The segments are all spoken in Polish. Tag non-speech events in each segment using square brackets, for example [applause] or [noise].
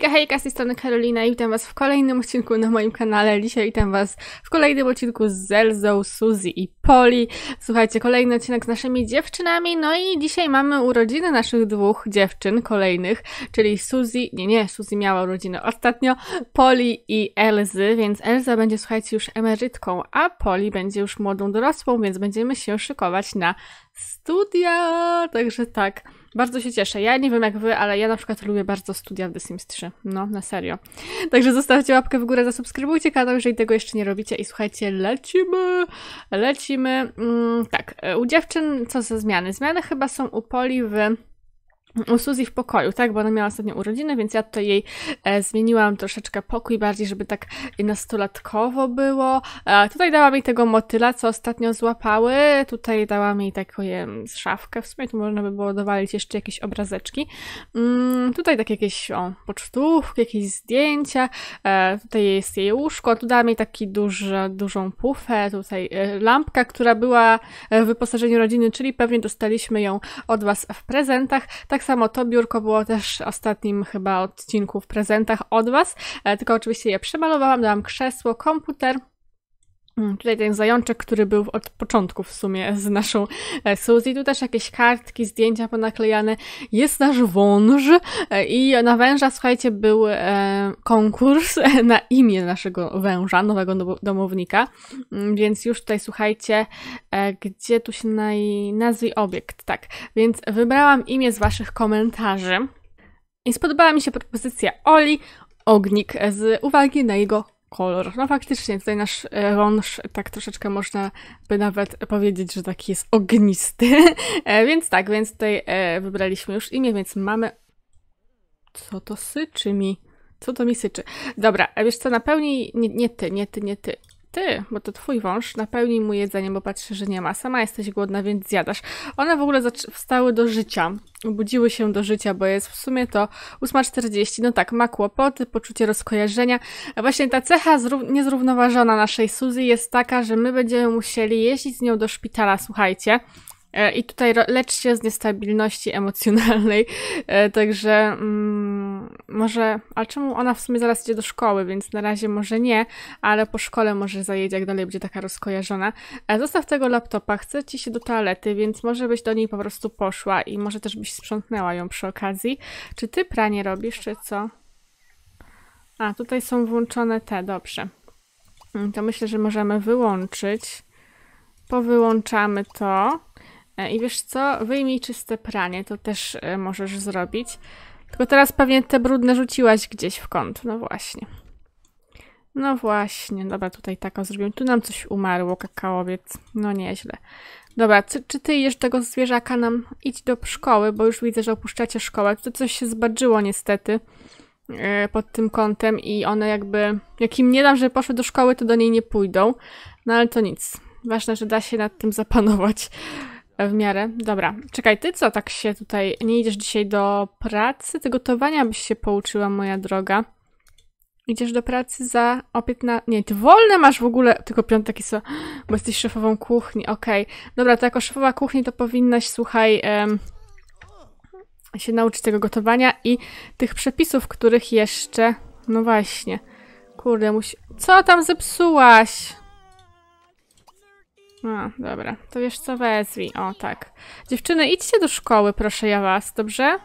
Hejka, hejka, z tej strony Karolina i witam was w kolejnym odcinku na moim kanale. Dzisiaj witam was w kolejnym odcinku z Zelzą, Suzy i Poli. Słuchajcie, kolejny odcinek z naszymi dziewczynami, no i dzisiaj mamy urodziny naszych dwóch dziewczyn kolejnych, czyli Suzy, nie, nie, Suzy miała urodziny ostatnio, Poli i Elzy, więc Elza będzie, słuchajcie, już emerytką, a Poli będzie już młodą dorosłą, więc będziemy się szykować na studia, także tak. Bardzo się cieszę. Ja nie wiem jak wy, ale ja na przykład lubię bardzo studia w The Sims 3. No, na serio. Także zostawcie łapkę w górę, zasubskrybujcie kanał, jeżeli tego jeszcze nie robicie i słuchajcie, lecimy, lecimy. Mm, tak, e, u dziewczyn co za zmiany? Zmiany chyba są u Poli w u Suzy w pokoju, tak? Bo ona miała ostatnio urodziny, więc ja tutaj jej e, zmieniłam troszeczkę pokój, bardziej, żeby tak nastolatkowo było. E, tutaj dała jej tego motyla, co ostatnio złapały. Tutaj dała jej taką je, szafkę, w sumie tu można by było dowalić jeszcze jakieś obrazeczki. Mm, tutaj tak jakieś o, pocztówki, jakieś zdjęcia. E, tutaj jest jej łóżko, tu dała jej taki duży, dużą pufę, tutaj e, lampka, która była e, w wyposażeniu rodziny, czyli pewnie dostaliśmy ją od Was w prezentach. Tak tak samo to biurko było też w ostatnim chyba odcinku w prezentach od Was, e, tylko oczywiście je przemalowałam, dałam krzesło, komputer, Mm, tutaj ten zajączek, który był od początku w sumie z naszą e, Suzy. Tu też jakieś kartki, zdjęcia ponaklejane. Jest nasz wąż e, i na węża, słuchajcie, był e, konkurs na imię naszego węża, nowego domownika. Mm, więc już tutaj, słuchajcie, gdzie tu się naj... nazwij obiekt, tak. Więc wybrałam imię z waszych komentarzy. I spodobała mi się propozycja Oli, ognik, z uwagi na jego kolor. No faktycznie, tutaj nasz e, rąż tak troszeczkę można by nawet powiedzieć, że taki jest ognisty. [laughs] E, więc tak, więc tutaj e, wybraliśmy już imię, więc mamy... Co to syczy mi? Co to mi syczy? Dobra, wiesz co, napełnij... Nie, nie ty, nie ty, nie ty ty, bo to twój wąż, napełnij mu jedzenie, bo patrzy, że nie ma. Sama jesteś głodna, więc zjadasz. One w ogóle wstały do życia, budziły się do życia, bo jest w sumie to 8.40. No tak, ma kłopoty, poczucie rozkojarzenia. A właśnie ta cecha niezrównoważona naszej Suzy jest taka, że my będziemy musieli jeździć z nią do szpitala, słuchajcie. E, I tutaj lecz się z niestabilności emocjonalnej, e, także... Mm, może, ale czemu ona w sumie zaraz idzie do szkoły, więc na razie może nie, ale po szkole może zajedzie, jak dalej będzie taka rozkojarzona. E, zostaw tego laptopa, chce ci się do toalety, więc może byś do niej po prostu poszła i może też byś sprzątnęła ją przy okazji. Czy ty pranie robisz, czy co? A, tutaj są włączone te, dobrze. Mm, to myślę, że możemy wyłączyć. Powyłączamy to. E, I wiesz co? Wyjmij czyste pranie, to też e, możesz zrobić. Tylko teraz pewnie te brudne rzuciłaś gdzieś w kąt. No właśnie. No właśnie, dobra, tutaj taką zrobiłem. Tu nam coś umarło, kakaowiec. No nieźle. Dobra, czy, czy ty jesz tego zwierzaka nam? Idź do szkoły, bo już widzę, że opuszczacie szkołę. Tu coś się zbadżyło niestety e, pod tym kątem i one jakby... Jak im nie dam, że poszły do szkoły, to do niej nie pójdą. No ale to nic. Ważne, że da się nad tym zapanować. W miarę. Dobra. Czekaj, ty co tak się tutaj... Nie idziesz dzisiaj do pracy? Ty gotowania byś się pouczyła, moja droga. Idziesz do pracy za o 15... Nie, ty wolne masz w ogóle... Tylko piątek i so... Bo jesteś szefową kuchni. Okej. Okay. Dobra, to jako szefowa kuchni to powinnaś, słuchaj... Em, się nauczyć tego gotowania i tych przepisów, których jeszcze... No właśnie. Kurde, musi... Co tam zepsułaś? A, dobra. To wiesz co, wezwij. O, tak. Dziewczyny, idźcie do szkoły, proszę ja was, dobrze?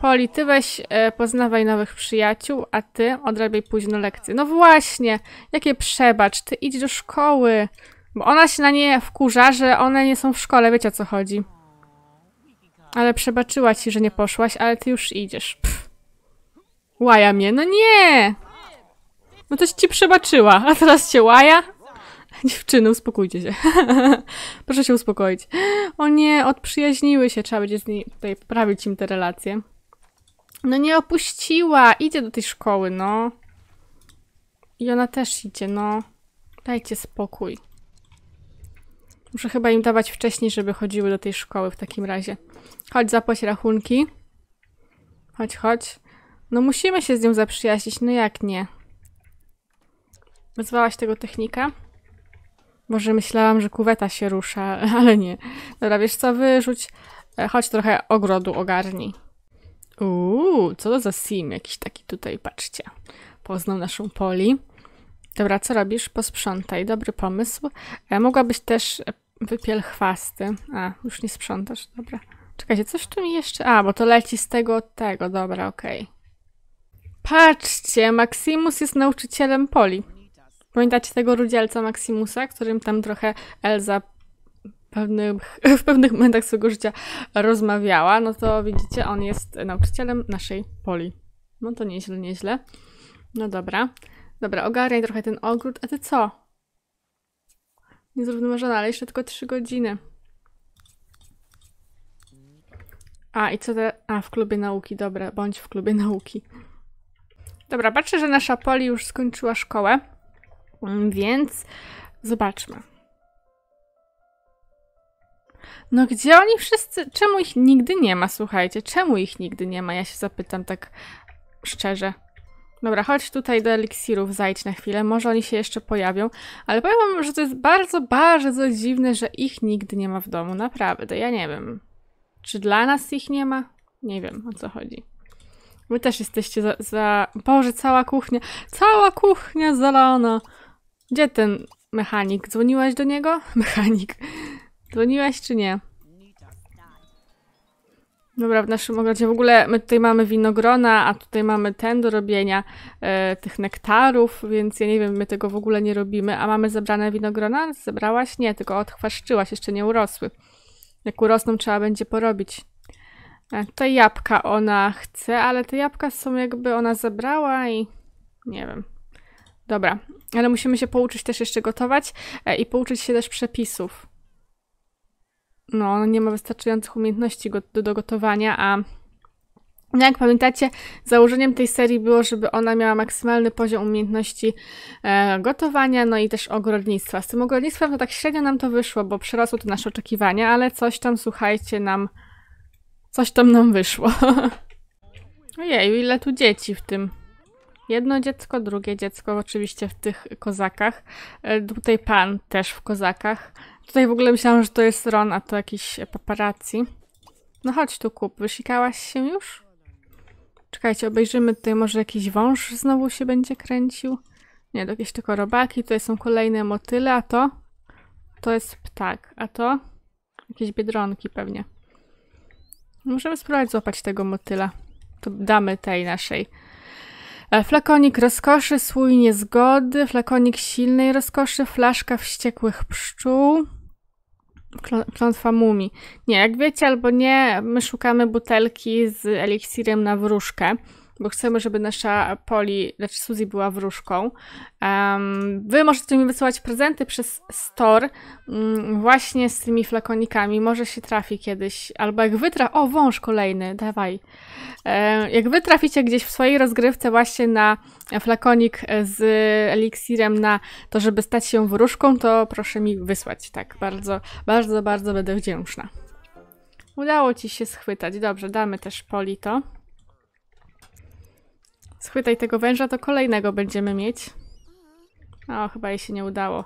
Poli, ty weź e, poznawaj nowych przyjaciół, a ty odrabiaj późno lekcje. No właśnie, jakie przebacz, ty idź do szkoły. Bo ona się na nie wkurza, że one nie są w szkole, wiecie o co chodzi. Ale przebaczyła ci, że nie poszłaś, ale ty już idziesz. Pff. Łaja mnie, no nie! No to ci przebaczyła, a teraz cię łaja? Dziewczyny, uspokójcie się. [laughs] Proszę się uspokoić. O nie, odprzyjaźniły się. Trzeba będzie z nimi tutaj poprawić im te relacje. No nie opuściła. Idzie do tej szkoły, no. I ona też idzie, no. Dajcie spokój. Muszę chyba im dawać wcześniej, żeby chodziły do tej szkoły w takim razie. Chodź, zapłać rachunki. Chodź, chodź. No musimy się z nią zaprzyjaźnić, no jak nie? Wezwałaś tego technika? Może myślałam, że kuweta się rusza, [laughs] ale nie. Dobra, wiesz co, wyrzuć. E, chodź trochę ogrodu ogarnij. Uuu, co to za sim jakiś taki tutaj, patrzcie. Poznał naszą poli. Dobra, co robisz? Posprzątaj. Dobry pomysł. E, mogłabyś też e, wypiel chwasty. A, już nie sprzątasz, dobra. Czekajcie, coś tu mi jeszcze... A, bo to leci z tego, tego. Dobra, okej. Okay. Patrzcie, Maximus jest nauczycielem poli. Pamiętacie tego rudzielca Maximusa, którym tam trochę Elza pewnych, [laughs] w pewnych momentach swojego życia rozmawiała? No to widzicie, on jest nauczycielem naszej poli. No to nieźle, nieźle. No dobra. Dobra, ogarniaj trochę ten ogród. A ty co? Niezrównoważona, ale jeszcze tylko 3 godziny. A, i co te... A, w klubie nauki, dobra, bądź w klubie nauki. Dobra, patrzę, że nasza Poli już skończyła szkołę. Mm, więc zobaczmy. No gdzie oni wszyscy? Czemu ich nigdy nie ma, słuchajcie? Czemu ich nigdy nie ma? Ja się zapytam tak szczerze. Dobra, chodź tutaj do eliksirów, zajdź na chwilę, może oni się jeszcze pojawią, ale powiem wam, że to jest bardzo, bardzo dziwne, że ich nigdy nie ma w domu, naprawdę, ja nie wiem. Czy dla nas ich nie ma? Nie wiem, o co chodzi. Wy też jesteście za... za... Boże, cała kuchnia, cała kuchnia zalana. Gdzie ten mechanik? Dzwoniłaś do niego? [laughs] Mechanik. Dzwoniłaś czy nie? Dobra, w naszym ogrodzie w ogóle my tutaj mamy winogrona, a tutaj mamy ten do robienia e, tych nektarów, więc ja nie wiem, my tego w ogóle nie robimy. A mamy zebrane winogrona? Zebrałaś? Nie, tylko odchwaszczyłaś, jeszcze nie urosły. Jak urosną, trzeba będzie porobić. E, te jabłka ona chce, ale te jabłka są jakby ona zebrała i nie wiem. Dobra, ale musimy się pouczyć też jeszcze gotować e, i pouczyć się też przepisów. No, nie ma wystarczających umiejętności do gotowania, a no jak pamiętacie, założeniem tej serii było, żeby ona miała maksymalny poziom umiejętności e, gotowania, no i też ogrodnictwa. Z tym ogrodnictwem no tak średnio nam to wyszło, bo przerosło to nasze oczekiwania, ale coś tam, słuchajcie, nam... Coś tam nam wyszło. [laughs] Ojej, ile tu dzieci w tym jedno dziecko, drugie dziecko oczywiście w tych kozakach. E, tutaj pan też w kozakach. Tutaj w ogóle myślałam, że to jest Ron, a to jakiś paparazzi. No chodź tu, kup. Wysikałaś się już? Czekajcie, obejrzymy tutaj może jakiś wąż znowu się będzie kręcił. Nie, to jakieś tylko robaki. Tutaj są kolejne motyle, a to? To jest ptak, a to? Jakieś biedronki pewnie. Możemy spróbować złapać tego motyla. To damy tej naszej E, flakonik rozkoszy, słój niezgody, flakonik silnej rozkoszy, flaszka wściekłych pszczół, klątwa mumii. Nie, jak wiecie albo nie, my szukamy butelki z eliksirem na wróżkę bo chcemy, żeby nasza Poli, lecz znaczy Suzy była wróżką. Um, wy możecie mi wysyłać prezenty przez store um, właśnie z tymi flakonikami. Może się trafi kiedyś. Albo jak wy traf... O, wąż kolejny, dawaj. Um, jak wy traficie gdzieś w swojej rozgrywce właśnie na flakonik e, z eliksirem na to, żeby stać się wróżką, to proszę mi wysłać. Tak, bardzo, bardzo, bardzo będę wdzięczna. Udało ci się schwytać. Dobrze, damy też Poli to. Schwytaj tego węża, to kolejnego będziemy mieć. O, chyba jej się nie udało.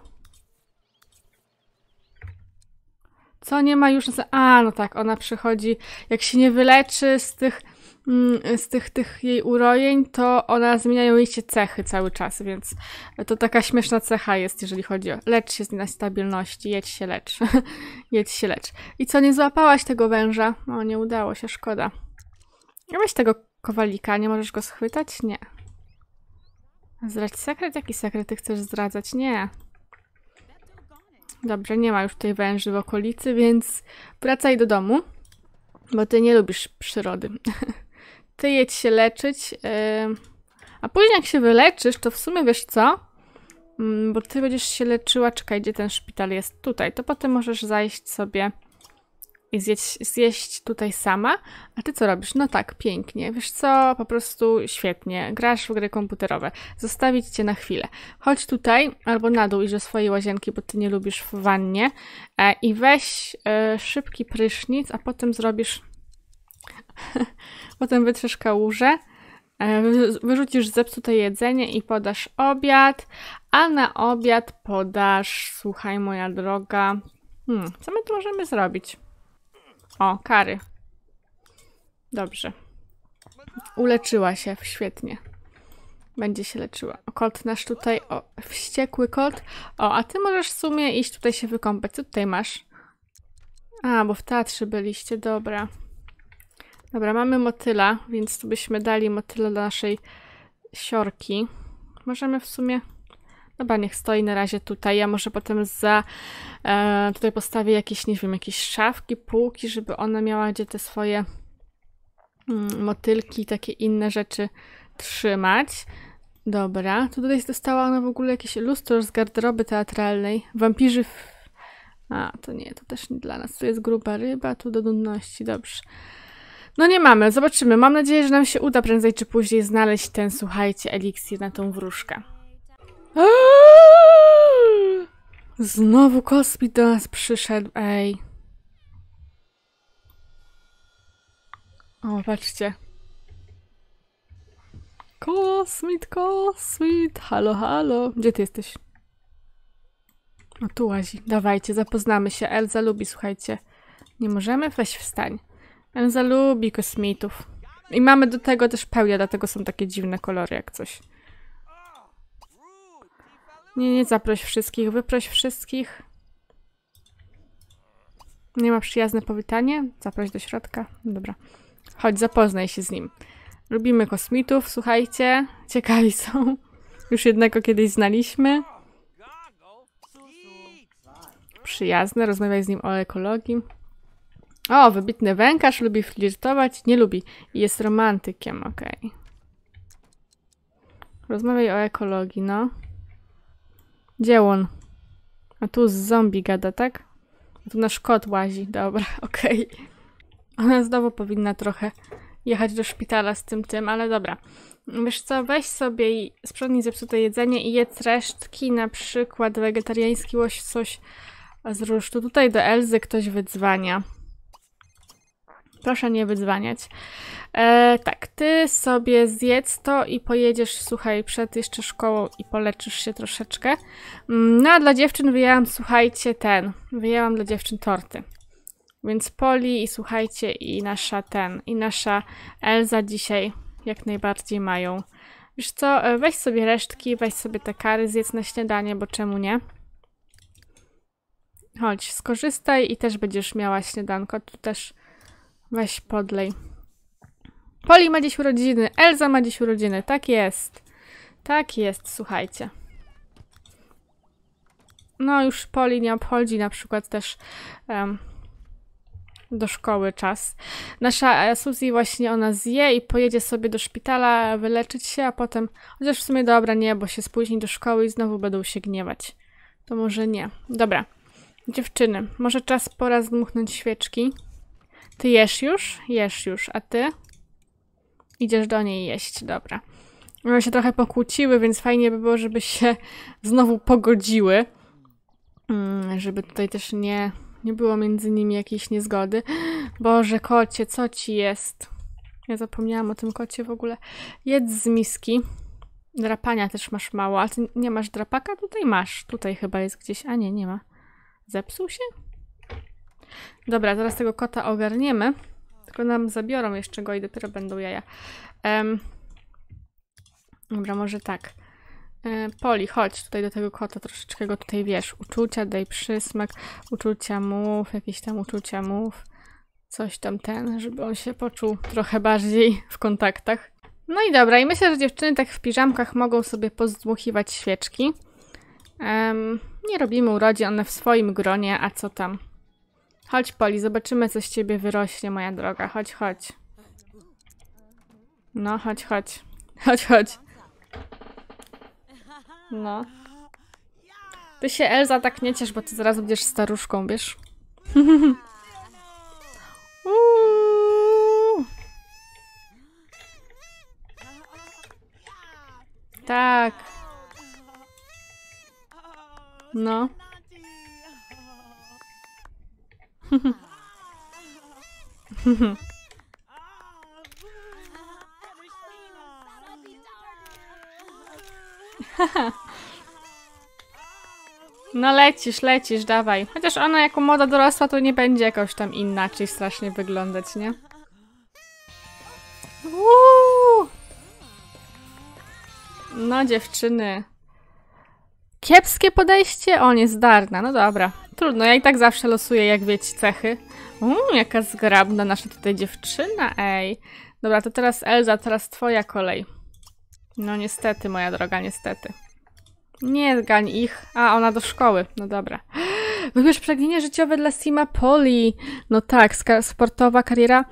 Co nie ma już... A, no tak, ona przychodzi... Jak się nie wyleczy z tych, mm, z tych, tych jej urojeń, to ona zmieniają jej się cechy cały czas, więc to taka śmieszna cecha jest, jeżeli chodzi o lecz się z stabilności, jedź się lecz, [laughs] jedź się lecz. I co, nie złapałaś tego węża? No, nie udało się, szkoda. Weź tego Kowalika, nie możesz go schwytać? Nie. Zdradź sekret? Jaki sekret ty chcesz zdradzać? Nie. Dobrze, nie ma już tej węży w okolicy, więc wracaj do domu, bo ty nie lubisz przyrody. [laughs] ty jedź się leczyć, yy, a później jak się wyleczysz, to w sumie wiesz co? Mm, bo ty będziesz się leczyła, czekaj, gdzie ten szpital jest? Tutaj, to potem możesz zajść sobie i zjeść, zjeść tutaj sama. A ty co robisz? No tak, pięknie. Wiesz co, po prostu świetnie. Grasz w gry komputerowe. Zostawić cię na chwilę. Chodź tutaj albo na dół i ze swojej łazienki, bo ty nie lubisz w wannie. E, I weź e, szybki prysznic, a potem zrobisz... [laughs] potem wytrzesz kałużę. E, wyrzucisz zepsute jedzenie i podasz obiad, a na obiad podasz, słuchaj moja droga, hmm, co my tu możemy zrobić? O, kary. Dobrze. Uleczyła się, świetnie. Będzie się leczyła. Kot nasz tutaj, o, wściekły kot. O, a ty możesz w sumie iść tutaj się wykąpać. Co tutaj masz? A, bo w teatrze byliście, dobra. Dobra, mamy motyla, więc tu byśmy dali motyla do naszej siorki. Możemy w sumie... Dobra, no niech stoi na razie tutaj. Ja może potem za... E, tutaj postawię jakieś, nie wiem, jakieś szafki, półki, żeby ona miała gdzie te swoje mm, motylki i takie inne rzeczy trzymać. Dobra, tu tutaj dostała ona w ogóle jakieś lustro z garderoby teatralnej. Wampirzy w... A, to nie, to też nie dla nas. Tu jest gruba ryba, tu do nudności, dobrze. No nie mamy, zobaczymy. Mam nadzieję, że nam się uda prędzej czy później znaleźć ten, słuchajcie, eliksir na tą wróżkę. [gasps] Znowu Kosmit do nas przyszedł, ej. O, patrzcie. Kosmit, kosmit, halo, halo. Gdzie ty jesteś? O, no tu łazi. Dawajcie, zapoznamy się. Elza lubi, słuchajcie. Nie możemy? Weź wstań. Elza lubi kosmitów. I mamy do tego też pełnia, dlatego są takie dziwne kolory jak coś. Nie, nie zaproś wszystkich, wyproś wszystkich. Nie ma przyjazne powitanie? Zaproś do środka. Dobra. Chodź, zapoznaj się z nim. Lubimy kosmitów, słuchajcie. [laughs] Ciekawi są. Już jednego kiedyś znaliśmy. Przyjazne, rozmawiaj z nim o ekologii. O, wybitny wękarz, lubi flirtować, nie lubi. Jest romantykiem, okej. Okay. Rozmawiaj o ekologii, no. Gdzie on? A tu z zombie gada, tak? A tu nasz kot łazi. Dobra, [laughs] okej. Okay. Ona znowu powinna trochę jechać do szpitala z tym tym, ale dobra. Wiesz co, weź sobie i sprzątnij zepsute jedzenie i jedz resztki, na przykład wegetariański łoś coś z rusztu. Tutaj do Elzy ktoś wydzwania. Proszę nie wydzwaniać. E, tak, ty sobie zjedz to i pojedziesz, słuchaj, przed jeszcze szkołą i poleczysz się troszeczkę. Mm, no a dla dziewczyn wyjęłam, słuchajcie, ten. Wyjęłam dla dziewczyn torty. Więc Poli i słuchajcie, i nasza ten, i nasza Elza dzisiaj jak najbardziej mają. Wiesz co, e, weź sobie resztki, weź sobie te kary, zjedz na śniadanie, bo czemu nie? Chodź, skorzystaj i też będziesz miała śniadanko. Tu też Weź podlej. Poli ma dziś urodziny, Elza ma dziś urodziny, tak jest. Tak jest, słuchajcie. No już Poli nie obchodzi na przykład też um, do szkoły czas. Nasza e, Suzy właśnie ona zje i pojedzie sobie do szpitala wyleczyć się, a potem... Chociaż w sumie dobra, nie, bo się spóźni do szkoły i znowu będą się gniewać. To może nie. Dobra. Dziewczyny, może czas pora zdmuchnąć świeczki. Ty jesz już? Jesz już. A ty? Idziesz do niej jeść, dobra. One się trochę pokłóciły, więc fajnie by było, żeby się [laughs] znowu pogodziły. Mm, żeby tutaj też nie, nie było między nimi jakiejś niezgody. [gasps] Boże, kocie, co ci jest? Ja zapomniałam o tym kocie w ogóle. Jedz z miski. Drapania też masz mało. A ty nie masz drapaka? Tutaj masz. Tutaj chyba jest gdzieś. A nie, nie ma. Zepsuł się? Dobra, zaraz tego kota ogarniemy. Tylko nam zabiorą jeszcze go i dopiero będą jaja. Um, dobra, może tak. E, Poli, chodź tutaj do tego kota, troszeczkę go tutaj wiesz. Uczucia, daj przysmak, uczucia mów, jakieś tam uczucia mów. Coś tam ten, żeby on się poczuł trochę bardziej w kontaktach. No i dobra, i myślę, że dziewczyny tak w piżamkach mogą sobie pozdmuchiwać świeczki. Um, nie robimy urodzi, one w swoim gronie, a co tam? Chodź, Poli, zobaczymy, co z ciebie wyrośnie, moja droga. Chodź, chodź. No, chodź, chodź. [laughs] Chodź, chodź. No. Ty się, Elza, tak nie ciesz, bo ty zaraz będziesz staruszką, wiesz? [laughs] No lecisz, lecisz, dawaj. Chociaż ona jako moda dorosła to nie będzie jakoś tam inaczej strasznie wyglądać, nie? Uuu! No dziewczyny. Kiepskie podejście? O, niezdarna. No dobra trudno, ja i tak zawsze losuję, jak wiecie, cechy. Uuu, jaka zgrabna nasza tutaj dziewczyna, ej. Dobra, to teraz Elza, teraz twoja kolej. No niestety, moja droga, niestety. Nie gań ich. A, ona do szkoły. No dobra. [gasps] Wybierz pragnienie życiowe dla Sima Poli. No tak, sportowa kariera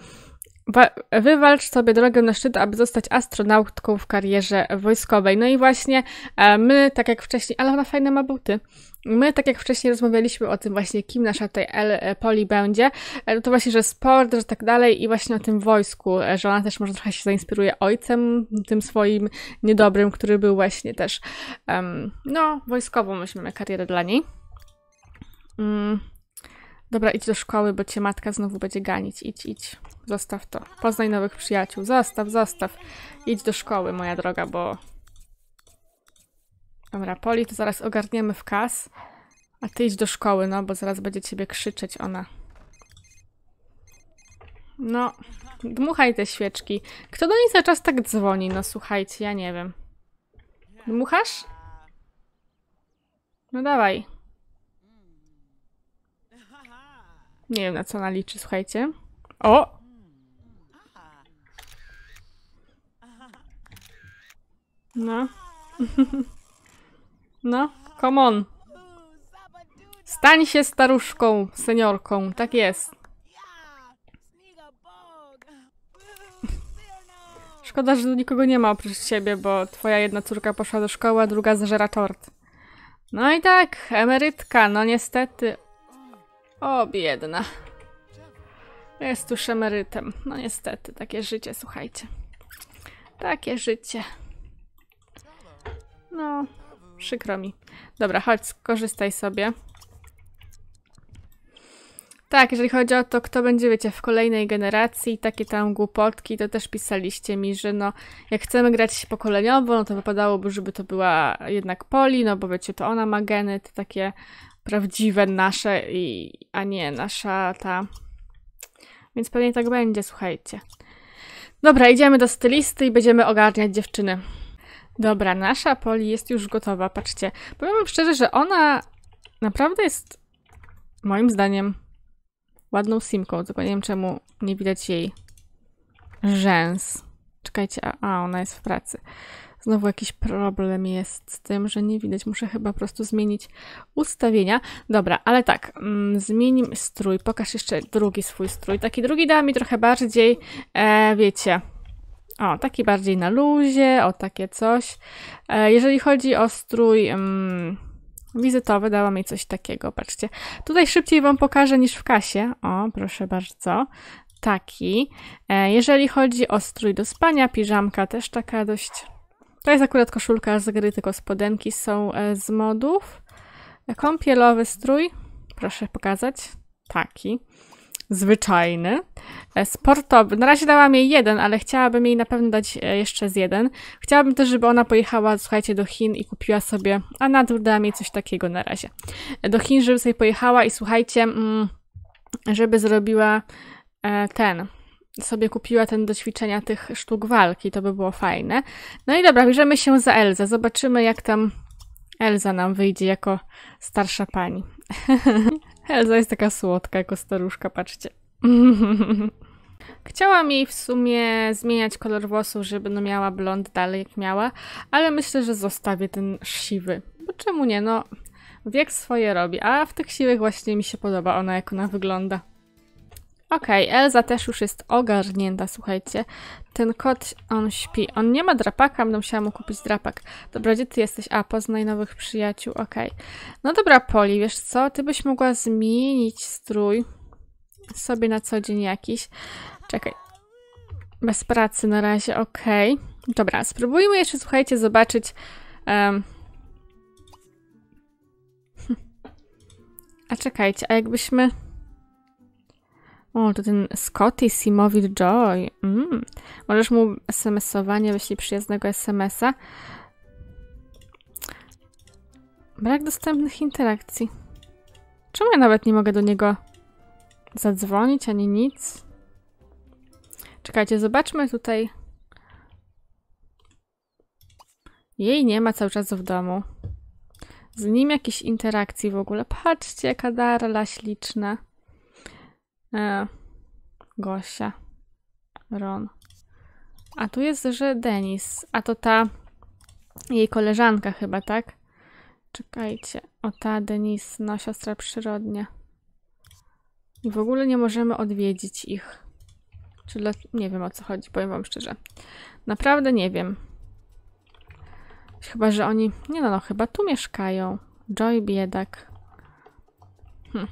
wywalcz sobie drogę na szczyt, aby zostać astronautką w karierze wojskowej. No i właśnie e, my, tak jak wcześniej, ale ona fajne ma buty. My, tak jak wcześniej rozmawialiśmy o tym właśnie, kim nasza tej L Poli będzie, e, no to właśnie, że sport, że tak dalej i właśnie o tym wojsku, e, że ona też może trochę się zainspiruje ojcem, tym swoim niedobrym, który był właśnie też, um, no, wojskową, myślimy, karierę dla niej. Mm. Dobra, idź do szkoły, bo cię matka znowu będzie ganić. Idź, idź. Zostaw to. Poznaj nowych przyjaciół. Zostaw, zostaw. Idź do szkoły, moja droga, bo... Dobra, Poli to zaraz ogarniemy w kas. A ty idź do szkoły, no, bo zaraz będzie ciebie krzyczeć ona. No, dmuchaj te świeczki. Kto do nich za czas tak dzwoni? No słuchajcie, ja nie wiem. Dmuchasz? No dawaj. Nie wiem na co ona liczy, słuchajcie. O! No. [laughs] No, come on. Stań się staruszką, seniorką. Tak jest. [laughs] Szkoda, że tu nikogo nie ma oprócz ciebie, bo twoja jedna córka poszła do szkoły, a druga zażera tort. No i tak, emerytka, no niestety. O, biedna. Jest tu szemerytem. No niestety, takie życie, słuchajcie. Takie życie. No, przykro mi. Dobra, chodź, skorzystaj sobie. Tak, jeżeli chodzi o to, kto będzie, wiecie, w kolejnej generacji, takie tam głupotki, to też pisaliście mi, że no, jak chcemy grać pokoleniowo, no to wypadałoby, żeby to była jednak Poli, no bo wiecie, to ona ma geny, to takie prawdziwe nasze, i, a nie nasza ta. Więc pewnie tak będzie, słuchajcie. Dobra, idziemy do stylisty i będziemy ogarniać dziewczyny. Dobra, nasza Poli jest już gotowa, patrzcie. Powiem wam szczerze, że ona naprawdę jest, moim zdaniem, ładną simką, tylko nie wiem czemu nie widać jej rzęs. Czekajcie, a, a ona jest w pracy. Znowu jakiś problem jest z tym, że nie widać. Muszę chyba po prostu zmienić ustawienia. Dobra, ale tak, mm, zmienimy strój. Pokaż jeszcze drugi swój strój. Taki drugi da mi trochę bardziej, e, wiecie, o, taki bardziej na luzie, o takie coś. E, jeżeli chodzi o strój... Mm, wizytowy, dała mi coś takiego, patrzcie. Tutaj szybciej Wam pokażę niż w kasie. O, proszę bardzo. Taki. E, jeżeli chodzi o strój do spania, piżamka też taka dość to jest akurat koszulka z gry, tylko spodenki są e, z modów. Kąpielowy strój, proszę pokazać, taki zwyczajny, e, sportowy. Na razie dałam jej jeden, ale chciałabym jej na pewno dać e, jeszcze z jeden. Chciałabym też, żeby ona pojechała, słuchajcie, do Chin i kupiła sobie, a na dałam jej coś takiego na razie. Do Chin, żeby sobie pojechała i słuchajcie, mm, żeby zrobiła ten, sobie kupiła ten do ćwiczenia tych sztuk walki, to by było fajne. No i dobra, bierzemy się za Elzę. Zobaczymy, jak tam Elza nam wyjdzie jako starsza pani. [laughs] Elza jest taka słodka jako staruszka, patrzcie. [laughs] Chciałam jej w sumie zmieniać kolor włosów, żeby no miała blond dalej jak miała, ale myślę, że zostawię ten siwy. Bo czemu nie, no wiek swoje robi, a w tych siwych właśnie mi się podoba ona, jak ona wygląda. Okej, okay, Elza też już jest ogarnięta, słuchajcie. Ten kot, on śpi. On nie ma drapaka, będę musiała mu kupić drapak. Dobra, gdzie ty jesteś? A, poznaj nowych przyjaciół, okej. Okay. No dobra, Poli, wiesz co? Ty byś mogła zmienić strój sobie na co dzień jakiś. Czekaj. Bez pracy na razie, okej. Okay. Dobra, spróbujmy jeszcze, słuchajcie, zobaczyć... Um... [laughs] A czekajcie, a jakbyśmy... O, to ten Scotty Simowit Joy. Mm. Możesz mu SMSowanie, jeśli przyjaznego SMS-a. Brak dostępnych interakcji. Czemu ja nawet nie mogę do niego zadzwonić, ani nic? Czekajcie, zobaczmy tutaj. Jej nie ma cały czas w domu. Z nim jakieś interakcji w ogóle. Patrzcie, jaka Darla śliczna. E, Gosia. Ron. A tu jest, że Denis. A to ta jej koleżanka chyba, tak? Czekajcie. O ta Denis, no siostra przyrodnia. I w ogóle nie możemy odwiedzić ich. Czy dla... nie wiem o co chodzi, powiem wam szczerze. Naprawdę nie wiem. Chyba, że oni... Nie no, no chyba tu mieszkają. Joy biedak. Hm.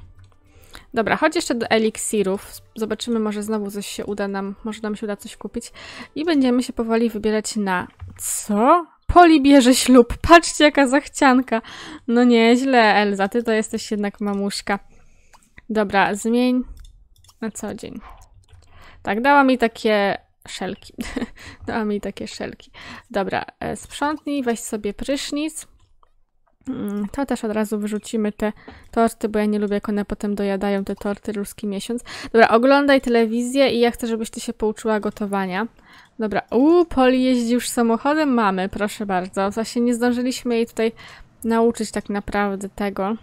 Dobra, chodź jeszcze do eliksirów. Zobaczymy, może znowu coś się uda nam, może nam się uda coś kupić. I będziemy się powoli wybierać na... Co? Poli bierze ślub. Patrzcie, jaka zachcianka. No nieźle, Elza, ty to jesteś jednak mamuszka. Dobra, zmień na co dzień. Tak, dała mi takie szelki. [laughs] dała mi takie szelki. Dobra, e, sprzątnij, weź sobie prysznic. Mm, to też od razu wyrzucimy te torty, bo ja nie lubię, jak one potem dojadają te torty ruski miesiąc. Dobra, oglądaj telewizję i ja chcę, żebyś ty się pouczyła gotowania. Dobra, uuu, Poli jeździ już samochodem? Mamy, proszę bardzo. Właśnie nie zdążyliśmy jej tutaj nauczyć tak naprawdę tego.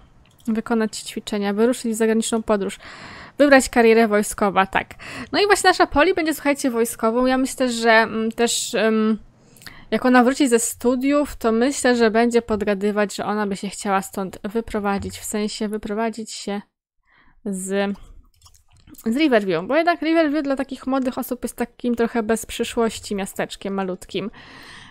Wykonać ćwiczenia, wyruszyć w zagraniczną podróż wybrać karierę wojskową. tak. No i właśnie nasza Poli będzie, słuchajcie, wojskową. Ja myślę, że mm, też. Jak ona wróci ze studiów, to myślę, że będzie podgadywać, że ona by się chciała stąd wyprowadzić, w sensie wyprowadzić się z, z Riverview, bo jednak Riverview dla takich młodych osób jest takim trochę bez przyszłości miasteczkiem malutkim.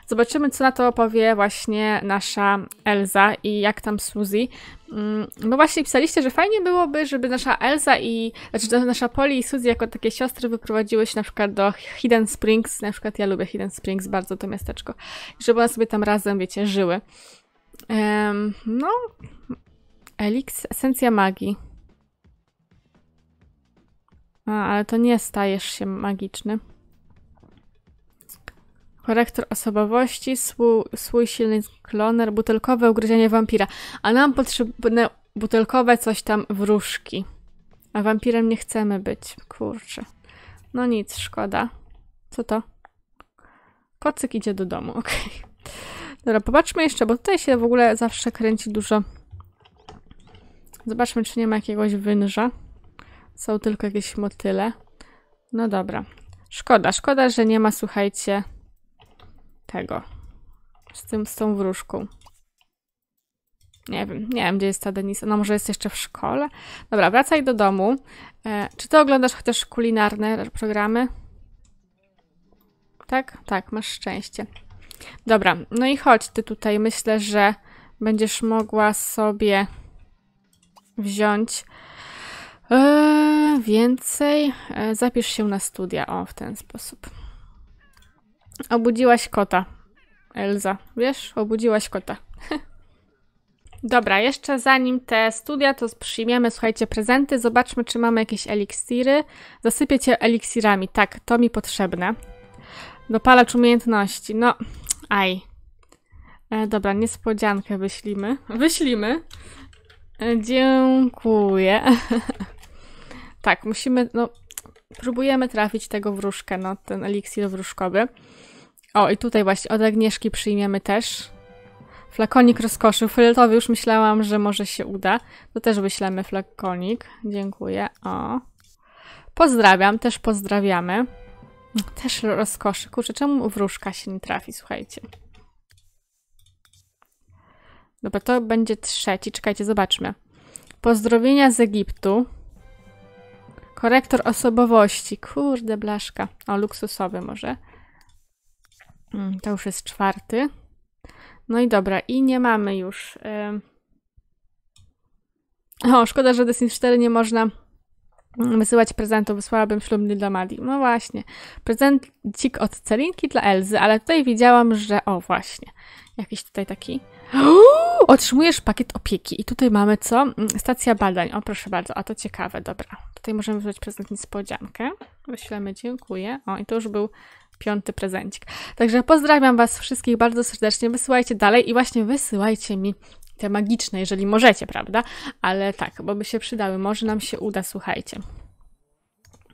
Zobaczymy, co na to powie właśnie nasza Elza i jak tam Suzy. Mm, bo właśnie pisaliście, że fajnie byłoby, żeby nasza Elza i, znaczy nasza Poli i Suzy jako takie siostry wyprowadziły się na przykład do Hidden Springs, na przykład ja lubię Hidden Springs bardzo, to miasteczko, żeby one sobie tam razem, wiecie, żyły. Um, no, Elix, esencja magii. A, ale to nie stajesz się magiczny. Korektor osobowości, swój silny kloner, butelkowe ugryzienie wampira. A nam potrzebne butelkowe coś tam wróżki. A wampirem nie chcemy być. Kurczę. No nic, szkoda. Co to? Kocyk idzie do domu, [laughs] okej. Okay. Dobra, popatrzmy jeszcze, bo tutaj się w ogóle zawsze kręci dużo. Zobaczmy, czy nie ma jakiegoś wynża. Są tylko jakieś motyle. No dobra. Szkoda, szkoda, że nie ma, słuchajcie, tego. Z tym, z tą wróżką. Nie wiem, nie wiem, gdzie jest ta Denisa. No może jest jeszcze w szkole? Dobra, wracaj do domu. E, czy ty oglądasz chociaż kulinarne programy? Tak? Tak, masz szczęście. Dobra, no i chodź ty tutaj. Myślę, że będziesz mogła sobie wziąć e, więcej. E, zapisz się na studia, o, w ten sposób. Obudziłaś kota, Elza. Wiesz, obudziłaś kota. [laughs] Dobra, jeszcze zanim te studia, to przyjmiemy, słuchajcie, prezenty. Zobaczmy, czy mamy jakieś eliksiry. Zasypię cię eliksirami. Tak, to mi potrzebne. Dopalacz umiejętności. No, aj. E, dobra, niespodziankę wyślimy. Wyślimy. E, dziękuję. [laughs] tak, musimy, no, próbujemy trafić tego wróżkę, no, ten eliksir wróżkowy. O, i tutaj właśnie od Agnieszki przyjmiemy też. Flakonik rozkoszy. Fioletowy już myślałam, że może się uda. To też wyślemy flakonik. Dziękuję. O. Pozdrawiam, też pozdrawiamy. Też rozkoszy. Kurczę, czemu wróżka się nie trafi, słuchajcie. Dobra, to będzie trzeci. Czekajcie, zobaczmy. Pozdrowienia z Egiptu. Korektor osobowości. Kurde, blaszka. O, luksusowy może. Mm, to już jest czwarty. No i dobra, i nie mamy już. O, szkoda, że Destiny 4 nie można wysyłać prezentów, wysłałabym ślubny dla Madi. No właśnie, prezencik od Celinki dla Elzy, ale tutaj widziałam, że o właśnie, jakiś tutaj taki. Uuu, otrzymujesz pakiet opieki i tutaj mamy co? Mm, stacja badań, o proszę bardzo, a to ciekawe, dobra. Tutaj możemy wziąć prezent niespodziankę, wyślemy, dziękuję. O i to już był piąty prezencik. Także pozdrawiam Was wszystkich bardzo serdecznie, wysyłajcie dalej i właśnie wysyłajcie mi te magiczne, jeżeli możecie, prawda? Ale tak, bo by się przydały, może nam się uda, słuchajcie.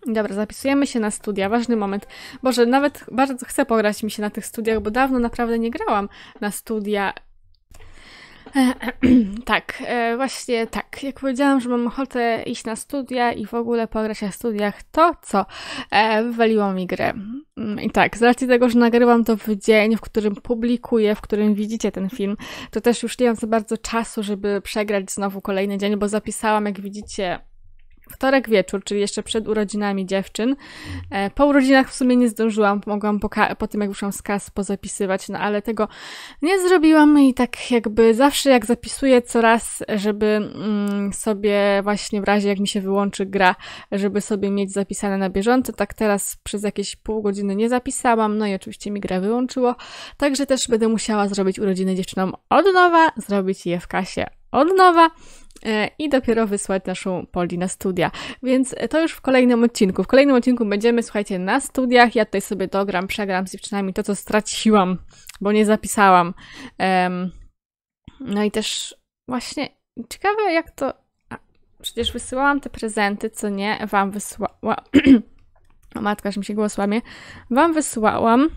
Dobra, zapisujemy się na studia, ważny moment. Boże, nawet bardzo chcę pograć mi się na tych studiach, bo dawno naprawdę nie grałam na studia [clears throat] tak, e, właśnie tak. Jak powiedziałam, że mam ochotę iść na studia i w ogóle pograć na studiach, to co? E, wywaliło mi grę. Mm, I tak, z racji tego, że nagrywam to w dzień, w którym publikuję, w którym widzicie ten film, to też już nie mam za bardzo czasu, żeby przegrać znowu kolejny dzień, bo zapisałam, jak widzicie, wtorek wieczór, czyli jeszcze przed urodzinami dziewczyn. E, po urodzinach w sumie nie zdążyłam, mogłam po, po tym, jak wyszłam skaz kas, pozapisywać, no ale tego nie zrobiłam i tak jakby zawsze jak zapisuję coraz, żeby mm, sobie właśnie w razie jak mi się wyłączy gra, żeby sobie mieć zapisane na bieżąco, tak teraz przez jakieś pół godziny nie zapisałam, no i oczywiście mi gra wyłączyło, także też będę musiała zrobić urodziny dziewczynom od nowa, zrobić je w kasie od nowa, E, i dopiero wysłać naszą Poli na studia. Więc to już w kolejnym odcinku. W kolejnym odcinku będziemy, słuchajcie, na studiach. Ja tutaj sobie dogram, przegram z dziewczynami to, co straciłam, bo nie zapisałam. Um, no i też właśnie ciekawe, jak to. A, przecież wysyłałam te prezenty, co nie? Wam wysłałam. [clears throat] o matka, że mi się głos łamie. Wam wysłałam.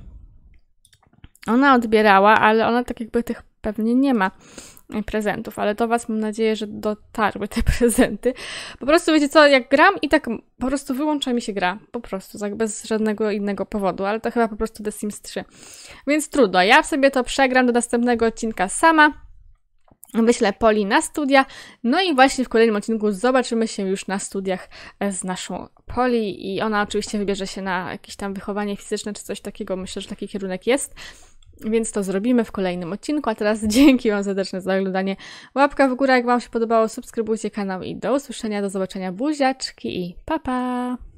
Ona odbierała, ale ona tak jakby tych pewnie nie ma prezentów, ale do Was mam nadzieję, że dotarły te [laughs] prezenty. Po prostu wiecie co, jak gram i tak po prostu wyłącza mi się gra, po prostu, tak bez żadnego innego powodu, ale to chyba po prostu The Sims 3. Więc trudno, ja w sobie to przegram do następnego odcinka sama, wyślę Poli na studia, no i właśnie w kolejnym odcinku zobaczymy się już na studiach z naszą Poli i ona oczywiście wybierze się na jakieś tam wychowanie fizyczne czy coś takiego, myślę, że taki kierunek jest. Więc to zrobimy w kolejnym odcinku. A teraz [laughs] dzięki Wam serdecznie za oglądanie. Łapka w górę, jak Wam się podobało, subskrybujcie kanał i do usłyszenia, do zobaczenia. Buziaczki i pa pa!